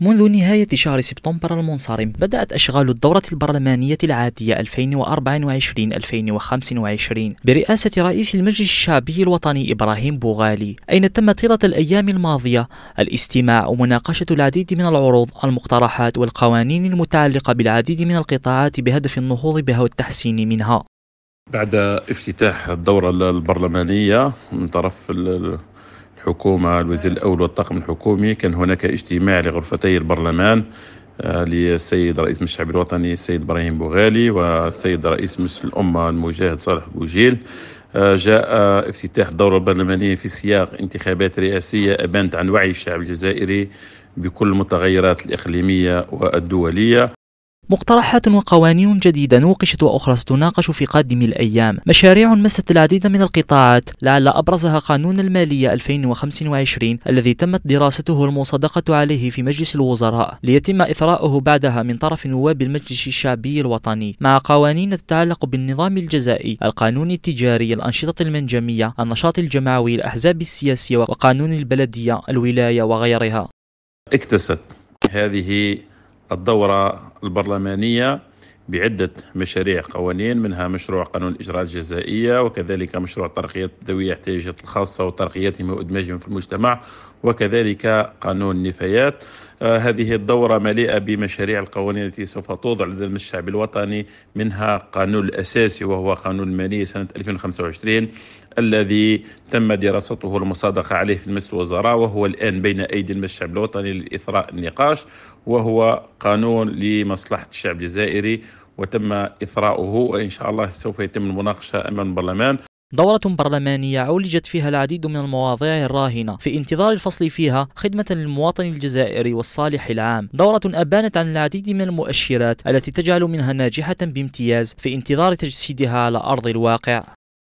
منذ نهاية شهر سبتمبر المنصرم بدأت أشغال الدورة البرلمانية العادية 2024-2025 برئاسة رئيس المجلس الشعبي الوطني إبراهيم بوغالي أين تم طيلة الأيام الماضية الاستماع ومناقشة العديد من العروض المقترحات والقوانين المتعلقة بالعديد من القطاعات بهدف النهوض بها والتحسين منها بعد افتتاح الدورة البرلمانية من طرف الحكومة الوزير الأول والطاقم الحكومي كان هناك اجتماع لغرفتي البرلمان آه، للسيد رئيس مجلس الشعب الوطني السيد ابراهيم بوغالي والسيد رئيس مجلس الامه المجاهد صالح بوجيل آه، جاء افتتاح الدورة البرلمانية في سياق انتخابات رئاسية أبانت عن وعي الشعب الجزائري بكل المتغيرات الإقليمية والدولية مقترحات وقوانين جديدة نوقشت وأخرى ستناقش في قادم الأيام مشاريع مست العديد من القطاعات لعل أبرزها قانون المالية 2025 الذي تمت دراسته المصادقة عليه في مجلس الوزراء ليتم إثراؤه بعدها من طرف نواب المجلس الشعبي الوطني مع قوانين تتعلق بالنظام الجزائي القانون التجاري الأنشطة المنجمية النشاط الجمعوي الأحزاب السياسية وقانون البلدية الولاية وغيرها اكتست هذه الدورة البرلمانية بعدة مشاريع قوانين منها مشروع قانون الإجراءات الجزائية وكذلك مشروع ترقية ذوي الاحتياجات الخاصة وترقيتهم وإدماجهم في المجتمع وكذلك قانون النفايات هذه الدورة مليئة بمشاريع القوانين التي سوف توضع لدى الشعب الوطني منها قانون الأساسي وهو قانون المالية سنة 2025 الذي تم دراسته والمصادقة عليه في مجلس الوزراء وهو الآن بين أيدي المجلس الشعب الوطني لإثراء النقاش وهو قانون لمصلحة الشعب الجزائري وتم إثراؤه وإن شاء الله سوف يتم المناقشة أمام البرلمان دورة برلمانية عولجت فيها العديد من المواضيع الراهنة في انتظار الفصل فيها خدمة للمواطن الجزائري والصالح العام دورة أبانت عن العديد من المؤشرات التي تجعل منها ناجحة بامتياز في انتظار تجسيدها على أرض الواقع